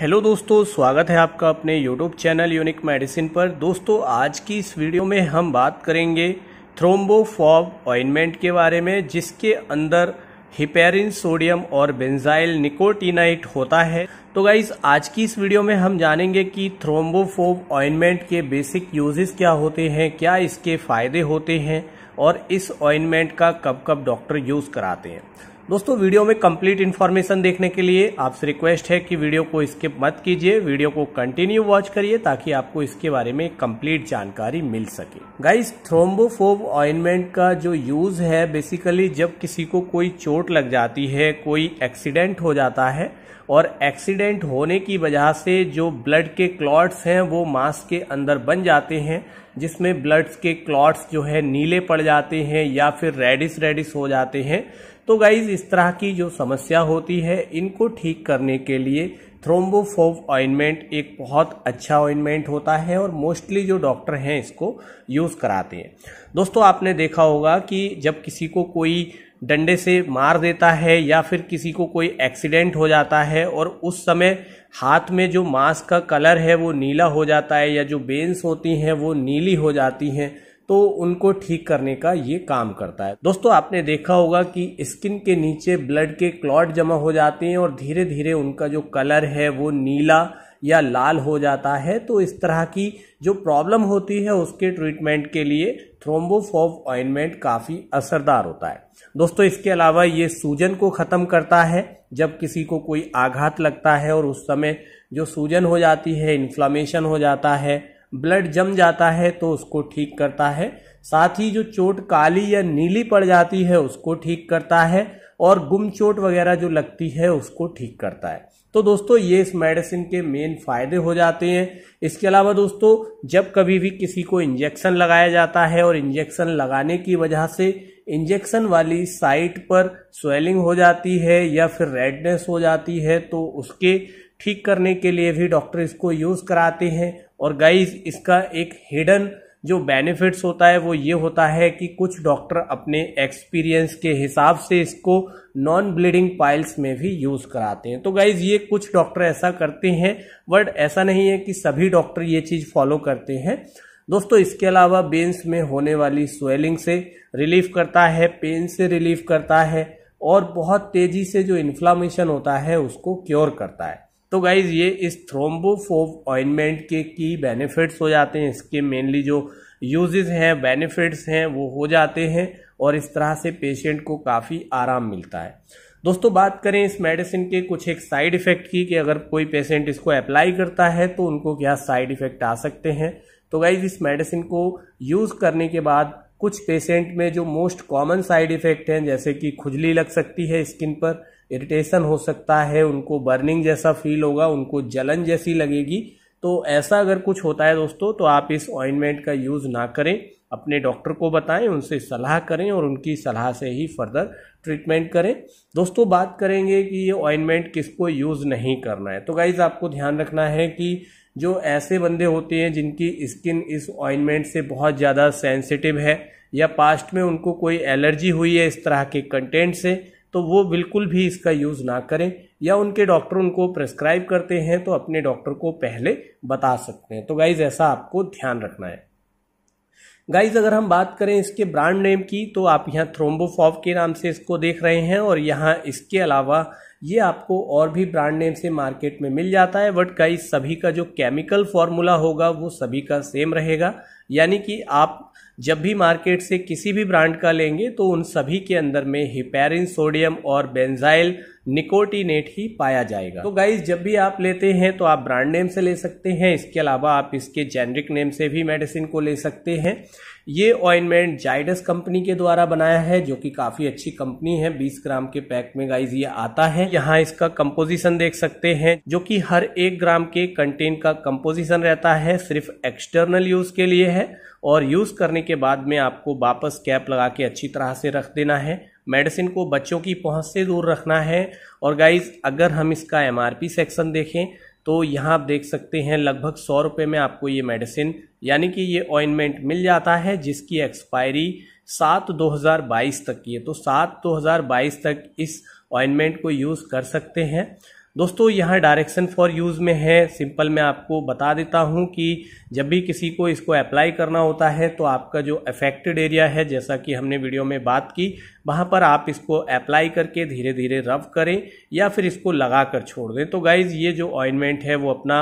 hello दोस्तों स्वागत है आपका अपने यूट्यूब चैनल यूनिक मेडिसिन पर दोस्तों आज की इस वीडियो में हम बात करेंगे थ्रोम्बोफॉब ऑइनमेंट के बारे में जिसके अंदर हिपेरिन सोडियम और बेंजाइल निकोटिनाइट होता है तो गाइज आज की इस वीडियो में हम जानेंगे कि थ्रोम्बोफोब ऑइनमेंट के बेसिक यूजेस क्या होते हैं क्या इसके फायदे होते हैं और इस ऑइनमेंट का कब कब डॉक्टर यूज कराते हैं दोस्तों वीडियो में कंप्लीट इन्फॉर्मेशन देखने के लिए आपसे रिक्वेस्ट है कि वीडियो को स्किप मत कीजिए वीडियो को कंटिन्यू वॉच करिए ताकि आपको इसके बारे में कंप्लीट जानकारी मिल सके गाइस थ्रोम्बोफोब ऑइनमेंट का जो यूज है बेसिकली जब किसी को कोई चोट लग जाती है कोई एक्सीडेंट हो जाता है और एक्सीडेंट होने की वजह से जो ब्लड के क्लॉट्स हैं वो मास्क के अंदर बन जाते हैं जिसमें ब्लड्स के क्लॉट्स जो है नीले पड़ जाते हैं या फिर रेडिस रेडिस हो जाते हैं तो गाइज इस तरह की जो समस्या होती है इनको ठीक करने के लिए थ्रोम्बोफोव ऑइनमेंट एक बहुत अच्छा ऑइनमेंट होता है और मोस्टली जो डॉक्टर हैं इसको यूज़ कराते हैं दोस्तों आपने देखा होगा कि जब किसी को कोई डंडे से मार देता है या फिर किसी को कोई एक्सीडेंट हो जाता है और उस समय हाथ में जो मांस का कलर है वो नीला हो जाता है या जो बेंस होती हैं वो नीली हो जाती हैं तो उनको ठीक करने का ये काम करता है दोस्तों आपने देखा होगा कि स्किन के नीचे ब्लड के क्लॉट जमा हो जाते हैं और धीरे धीरे उनका जो कलर है वो नीला या लाल हो जाता है तो इस तरह की जो प्रॉब्लम होती है उसके ट्रीटमेंट के लिए थ्रोम्बोफोव ऑइनमेंट काफ़ी असरदार होता है दोस्तों इसके अलावा ये सूजन को ख़त्म करता है जब किसी को कोई आघात लगता है और उस समय जो सूजन हो जाती है इन्फ्लामेशन हो जाता है ब्लड जम जाता है तो उसको ठीक करता है साथ ही जो चोट काली या नीली पड़ जाती है उसको ठीक करता है और गुम चोट वगैरह जो लगती है उसको ठीक करता है तो दोस्तों ये इस मेडिसिन के मेन फायदे हो जाते हैं इसके अलावा दोस्तों जब कभी भी किसी को इंजेक्शन लगाया जाता है और इंजेक्शन लगाने की वजह से इंजेक्शन वाली साइट पर स्वेलिंग हो जाती है या फिर रेडनेस हो जाती है तो उसके ठीक करने के लिए भी डॉक्टर इसको यूज़ कराते हैं और गाइस इसका एक हिडन जो बेनिफिट्स होता है वो ये होता है कि कुछ डॉक्टर अपने एक्सपीरियंस के हिसाब से इसको नॉन ब्लीडिंग पाइल्स में भी यूज़ कराते हैं तो गाइज ये कुछ डॉक्टर ऐसा करते हैं बट ऐसा नहीं है कि सभी डॉक्टर ये चीज़ फॉलो करते हैं दोस्तों इसके अलावा बेन्स में होने वाली स्वेलिंग से रिलीफ करता है पेन से रिलीफ करता है और बहुत तेज़ी से जो इन्फ्लामेशन होता है उसको क्योर करता है तो गाइज़ ये इस थ्रोम्बोफोव ऑइनमेंट के की बेनिफिट्स हो जाते हैं इसके मेनली जो यूजेस हैं बेनिफिट्स हैं वो हो जाते हैं और इस तरह से पेशेंट को काफ़ी आराम मिलता है दोस्तों बात करें इस मेडिसिन के कुछ एक साइड इफ़ेक्ट की कि अगर कोई पेशेंट इसको अप्लाई करता है तो उनको क्या साइड इफ़ेक्ट आ सकते हैं तो गाइज इस मेडिसिन को यूज़ करने के बाद कुछ पेशेंट में जो मोस्ट कॉमन साइड इफ़ेक्ट हैं जैसे कि खुजली लग सकती है स्किन पर इरिटेशन हो सकता है उनको बर्निंग जैसा फील होगा उनको जलन जैसी लगेगी तो ऐसा अगर कुछ होता है दोस्तों तो आप इस ऑइनमेंट का यूज़ ना करें अपने डॉक्टर को बताएं उनसे सलाह करें और उनकी सलाह से ही फर्दर ट्रीटमेंट करें दोस्तों बात करेंगे कि ये ऑइनमेंट किसको यूज़ नहीं करना है तो गाइज़ आपको ध्यान रखना है कि जो ऐसे बंदे होते हैं जिनकी स्किन इस ऑइनमेंट से बहुत ज़्यादा सेंसिटिव है या पास्ट में उनको कोई एलर्जी हुई है इस तरह के कंटेंट से तो वो बिल्कुल भी इसका यूज़ ना करें या उनके डॉक्टर उनको प्रेस्क्राइब करते हैं तो अपने डॉक्टर को पहले बता सकते हैं तो गाइज़ ऐसा आपको ध्यान रखना है गाइज अगर हम बात करें इसके ब्रांड नेम की तो आप यहाँ थ्रोम्बोफॉव के नाम से इसको देख रहे हैं और यहाँ इसके अलावा ये आपको और भी ब्रांड नेम से मार्केट में मिल जाता है बट गाइज सभी का जो केमिकल फॉर्मूला होगा वो सभी का सेम रहेगा यानी कि आप जब भी मार्केट से किसी भी ब्रांड का लेंगे तो उन सभी के अंदर में हिपेरिन सोडियम और बेंजाइल निकोटिनेट ही पाया जाएगा तो गाइज जब भी आप लेते हैं तो आप ब्रांड नेम से ले सकते हैं इसके अलावा आप इसके जेनरिक नेम से भी मेडिसिन को ले सकते हैं ये ऑइनमेंट जाइडस कंपनी के द्वारा बनाया है जो कि काफी अच्छी कंपनी है 20 ग्राम के पैक में गाइज ये आता है यहाँ इसका कंपोजिशन देख सकते हैं जो कि हर एक ग्राम के कंटेन का कंपोजिशन रहता है सिर्फ एक्सटर्नल यूज के लिए है और यूज करने के बाद में आपको वापस कैप लगा के अच्छी तरह से रख देना है मेडिसिन को बच्चों की पहुंच से दूर रखना है और गाइज अगर हम इसका एम सेक्शन देखें तो यहाँ आप देख सकते हैं लगभग सौ रुपये में आपको ये मेडिसिन यानी कि ये ऑइनमेंट मिल जाता है जिसकी एक्सपायरी सात दो हज़ार बाईस तक की है तो सात दो हज़ार बाईस तक इस ऑइनमेंट को यूज़ कर सकते हैं दोस्तों यहाँ डायरेक्शन फॉर यूज़ में है सिंपल मैं आपको बता देता हूँ कि जब भी किसी को इसको अप्लाई करना होता है तो आपका जो अफेक्टेड एरिया है जैसा कि हमने वीडियो में बात की वहाँ पर आप इसको अप्लाई करके धीरे धीरे रब करें या फिर इसको लगा कर छोड़ दें तो गाइज़ ये जो ऑइनमेंट है वो अपना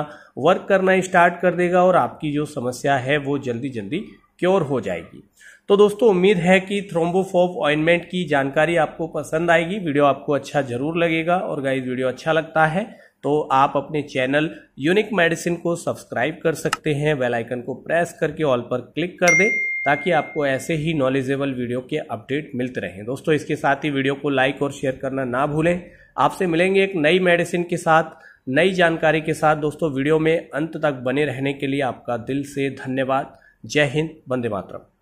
वर्क करना स्टार्ट कर देगा और आपकी जो समस्या है वो जल्दी जल्दी क्योर हो जाएगी तो दोस्तों उम्मीद है कि थ्रोम्बोफोव ऑइनमेंट की जानकारी आपको पसंद आएगी वीडियो आपको अच्छा जरूर लगेगा और गाइज वीडियो अच्छा लगता है तो आप अपने चैनल यूनिक मेडिसिन को सब्सक्राइब कर सकते हैं बेल आइकन को प्रेस करके ऑल पर क्लिक कर दें ताकि आपको ऐसे ही नॉलेजेबल वीडियो के अपडेट मिलते रहें दोस्तों इसके साथ ही वीडियो को लाइक और शेयर करना ना भूलें आपसे मिलेंगे एक नई मेडिसिन के साथ नई जानकारी के साथ दोस्तों वीडियो में अंत तक बने रहने के लिए आपका दिल से धन्यवाद जय हिंद वंदे मातरम